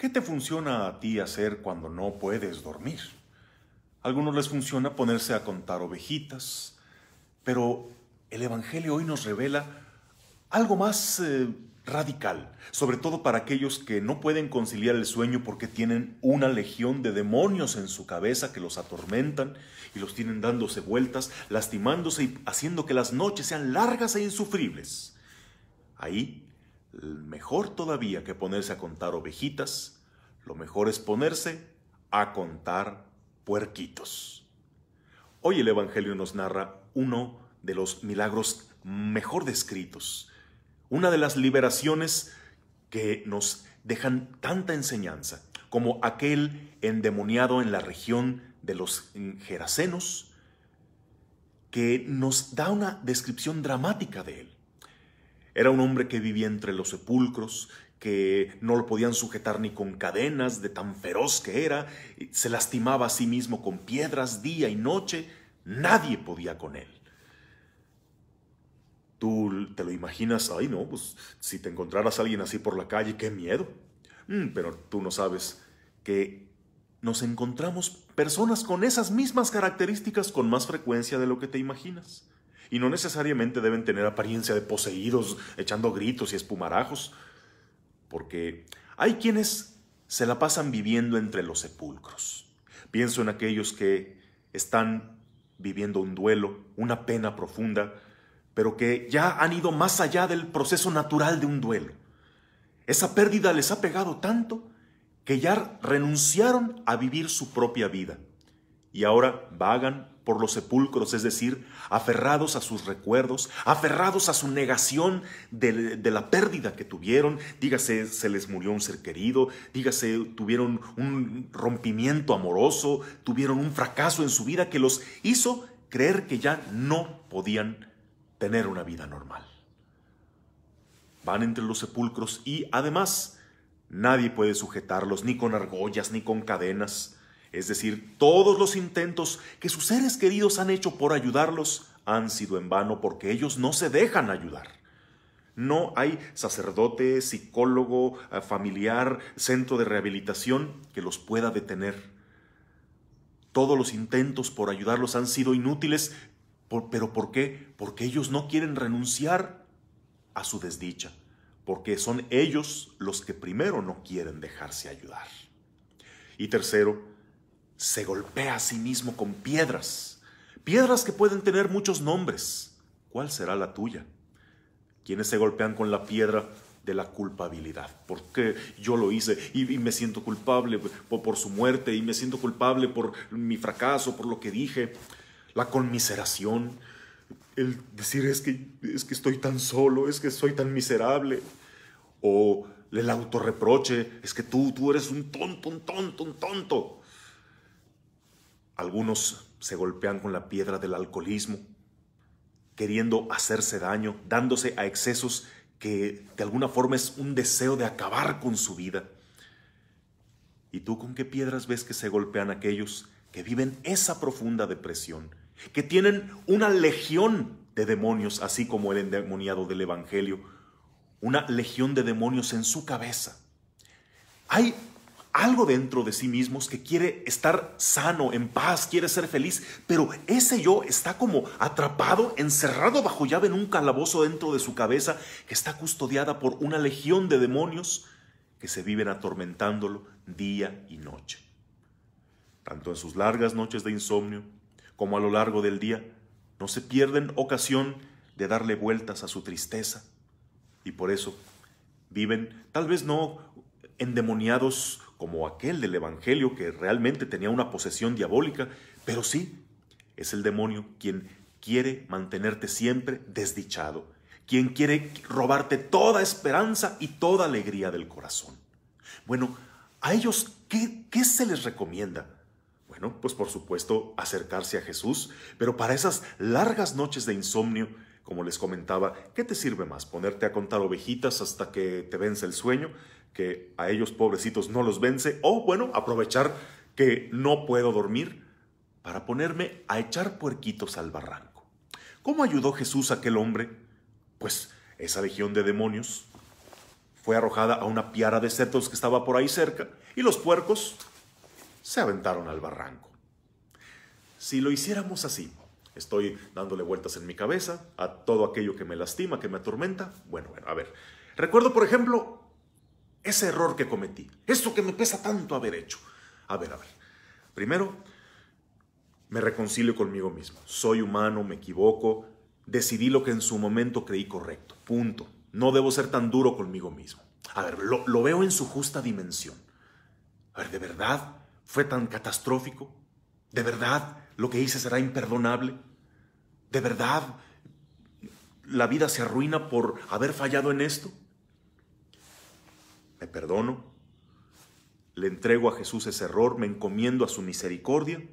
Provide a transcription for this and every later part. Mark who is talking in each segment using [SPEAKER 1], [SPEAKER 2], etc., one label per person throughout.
[SPEAKER 1] ¿Qué te funciona a ti hacer cuando no puedes dormir? A algunos les funciona ponerse a contar ovejitas, pero el Evangelio hoy nos revela algo más eh, radical, sobre todo para aquellos que no pueden conciliar el sueño porque tienen una legión de demonios en su cabeza que los atormentan y los tienen dándose vueltas, lastimándose y haciendo que las noches sean largas e insufribles. Ahí Mejor todavía que ponerse a contar ovejitas, lo mejor es ponerse a contar puerquitos. Hoy el Evangelio nos narra uno de los milagros mejor descritos, una de las liberaciones que nos dejan tanta enseñanza, como aquel endemoniado en la región de los gerasenos, que nos da una descripción dramática de él. Era un hombre que vivía entre los sepulcros, que no lo podían sujetar ni con cadenas, de tan feroz que era, se lastimaba a sí mismo con piedras día y noche, nadie podía con él. Tú te lo imaginas, ay no, pues si te encontraras a alguien así por la calle, qué miedo. Mm, pero tú no sabes que nos encontramos personas con esas mismas características con más frecuencia de lo que te imaginas y no necesariamente deben tener apariencia de poseídos, echando gritos y espumarajos, porque hay quienes se la pasan viviendo entre los sepulcros. Pienso en aquellos que están viviendo un duelo, una pena profunda, pero que ya han ido más allá del proceso natural de un duelo. Esa pérdida les ha pegado tanto que ya renunciaron a vivir su propia vida y ahora vagan por los sepulcros, es decir, aferrados a sus recuerdos, aferrados a su negación de, la pérdida que tuvieron, dígase se les murió un ser querido, dígase tuvieron un rompimiento amoroso, tuvieron un fracaso en su vida que los hizo creer que ya no podían tener una vida normal. Van entre los sepulcros y además nadie puede sujetarlos ni con argollas ni con cadenas es decir, todos los intentos que sus seres queridos han hecho por ayudarlos han sido en vano porque ellos no se dejan ayudar. No hay sacerdote, psicólogo, eh, familiar, centro de rehabilitación que los pueda detener. Todos los intentos por ayudarlos han sido inútiles, pero ¿por qué? Porque ellos no quieren renunciar a su desdicha, porque son ellos los que primero no quieren dejarse ayudar. Y tercero, se golpea a sí mismo con piedras, piedras que pueden tener muchos nombres. ¿Cuál será la tuya? Quienes se golpean con la piedra de la culpabilidad, porque yo lo hice y, me siento culpable por, su muerte y me siento culpable por mi fracaso, por lo que dije, la conmiseración, el decir es que, es que estoy tan solo, es que soy tan miserable, o el autorreproche, es que tú, tú eres un tonto, un tonto, un tonto. Algunos se golpean con la piedra del alcoholismo, queriendo hacerse daño, dándose a excesos que de alguna forma es un deseo de acabar con su vida. ¿Y tú con qué piedras ves que se golpean aquellos que viven esa profunda depresión, que tienen una legión de demonios, así como el endemoniado del Evangelio, una legión de demonios en su cabeza? Hay algo dentro de sí mismos que quiere estar sano, en paz, quiere ser feliz, pero ese yo está como atrapado, encerrado bajo llave en un calabozo dentro de su cabeza que está custodiada por una legión de demonios que se viven atormentándolo día y noche. Tanto en sus largas noches de insomnio como a lo largo del día, no se pierden ocasión de darle vueltas a su tristeza y por eso viven tal vez no endemoniados como aquel del Evangelio que realmente tenía una posesión diabólica, pero sí, es el demonio quien quiere mantenerte siempre desdichado, quien quiere robarte toda esperanza y toda alegría del corazón. Bueno, a ellos, ¿qué, qué se les recomienda? Bueno, pues por supuesto acercarse a Jesús, pero para esas largas noches de insomnio, como les comentaba, ¿qué te sirve más? ¿Ponerte a contar ovejitas hasta que te vence el sueño? que a ellos pobrecitos no los vence, o bueno, aprovechar que no puedo dormir para ponerme a echar puerquitos al barranco. ¿Cómo ayudó Jesús a aquel hombre? Pues esa legión de demonios fue arrojada a una piara de cerdos que estaba por ahí cerca y los puercos se aventaron al barranco. Si lo hiciéramos así, estoy dándole vueltas en mi cabeza a todo aquello que me lastima, que me atormenta. Bueno, bueno, a ver. Recuerdo, por ejemplo, ese error que cometí, esto que me pesa tanto haber hecho. A ver, a ver. Primero, me reconcilio conmigo mismo. Soy humano, me equivoco, decidí lo que en su momento creí correcto. Punto. No debo ser tan duro conmigo mismo. A ver, lo, lo veo en su justa dimensión. A ver, ¿de verdad fue tan catastrófico? ¿De verdad lo que hice será imperdonable? ¿De verdad la vida se arruina por haber fallado en esto? me perdono, le entrego a Jesús ese error, me encomiendo a su misericordia.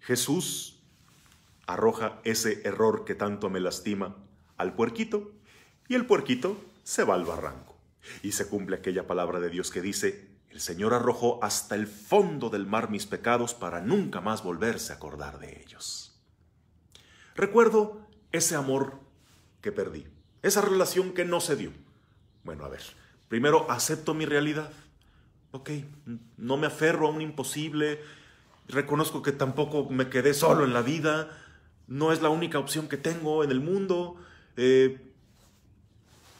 [SPEAKER 1] Jesús arroja ese error que tanto me lastima al puerquito y el puerquito se va al barranco. Y se cumple aquella palabra de Dios que dice, el Señor arrojó hasta el fondo del mar mis pecados para nunca más volverse a acordar de ellos. Recuerdo ese amor que perdí, esa relación que no se dio. Bueno, a ver, Primero, acepto mi realidad. Ok, no me aferro a un imposible. Reconozco que tampoco me quedé solo en la vida. No es la única opción que tengo en el mundo. Eh,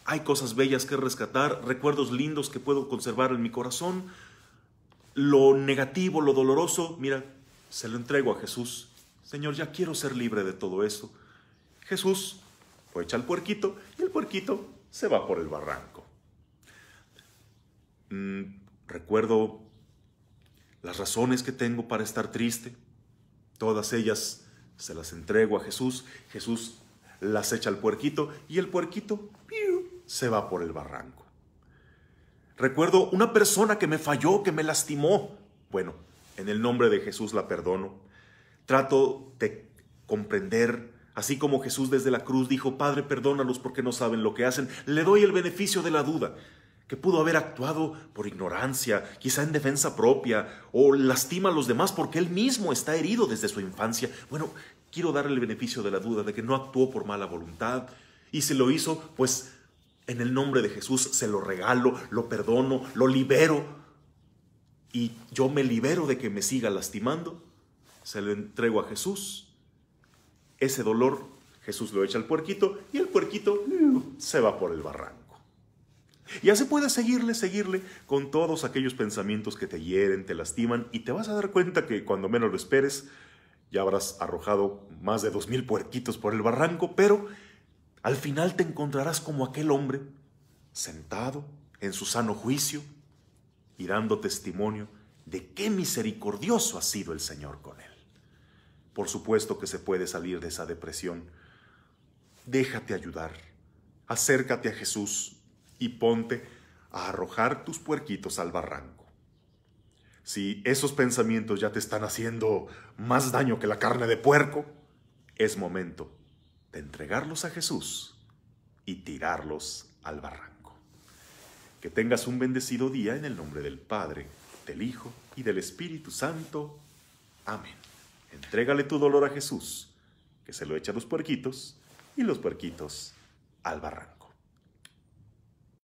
[SPEAKER 1] hay cosas bellas que rescatar, recuerdos lindos que puedo conservar en mi corazón. Lo negativo, lo doloroso, mira, se lo entrego a Jesús. Señor, ya quiero ser libre de todo eso. Jesús, lo echa al puerquito y el puerquito se va por el barranco. Mm, recuerdo las razones que tengo para estar triste. Todas ellas se las entrego a Jesús. Jesús las echa al puerquito y el puerquito se va por el barranco. Recuerdo una persona que me falló, que me lastimó. Bueno, en el nombre de Jesús la perdono. Trato de comprender, así como Jesús desde la cruz dijo, Padre, perdónalos porque no saben lo que hacen. Le doy el beneficio de la duda que pudo haber actuado por ignorancia, quizá en defensa propia, o lastima a los demás porque él mismo está herido desde su infancia. Bueno, quiero darle el beneficio de la duda de que no actuó por mala voluntad, y se lo hizo, pues en el nombre de Jesús se lo regalo, lo perdono, lo libero, y yo me libero de que me siga lastimando, se lo entrego a Jesús, ese dolor Jesús lo echa al puerquito y el puerquito se va por el barranco. Y así puedes seguirle, seguirle con todos aquellos pensamientos que te hieren, te lastiman y te vas a dar cuenta que cuando menos lo esperes, ya habrás arrojado más de dos mil puerquitos por el barranco, pero al final te encontrarás como aquel hombre, sentado en su sano juicio y dando testimonio de qué misericordioso ha sido el Señor con él. Por supuesto que se puede salir de esa depresión. Déjate ayudar. Acércate a Jesús y ponte a arrojar tus puerquitos al barranco. Si esos pensamientos ya te están haciendo más daño que la carne de puerco, es momento de entregarlos a Jesús y tirarlos al barranco. Que tengas un bendecido día en el nombre del Padre, del Hijo y del Espíritu Santo. Amén. Entrégale tu dolor a Jesús, que se lo echa a los puerquitos y los puerquitos al barranco.